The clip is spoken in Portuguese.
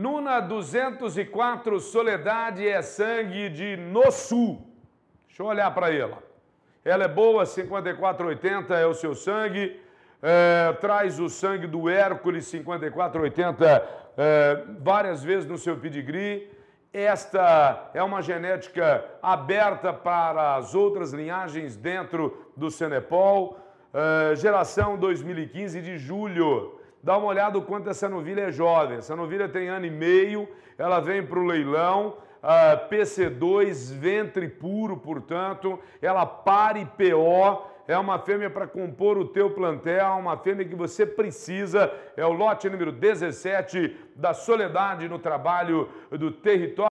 Nuna 204, Soledade é sangue de Nossu. Deixa eu olhar para ela. Ela é boa, 5480 é o seu sangue. É, traz o sangue do Hércules 5480 é, várias vezes no seu pedigree. Esta é uma genética aberta para as outras linhagens dentro do Senepol. É, geração 2015 de julho dá uma olhada o quanto essa novilha é jovem. Essa novilha tem ano e meio, ela vem para o leilão, uh, ah, PC2, ventre puro, portanto, ela pare PO, é uma fêmea para compor o teu plantel, uma fêmea que você precisa, é o lote número 17 da Soledade no trabalho do território.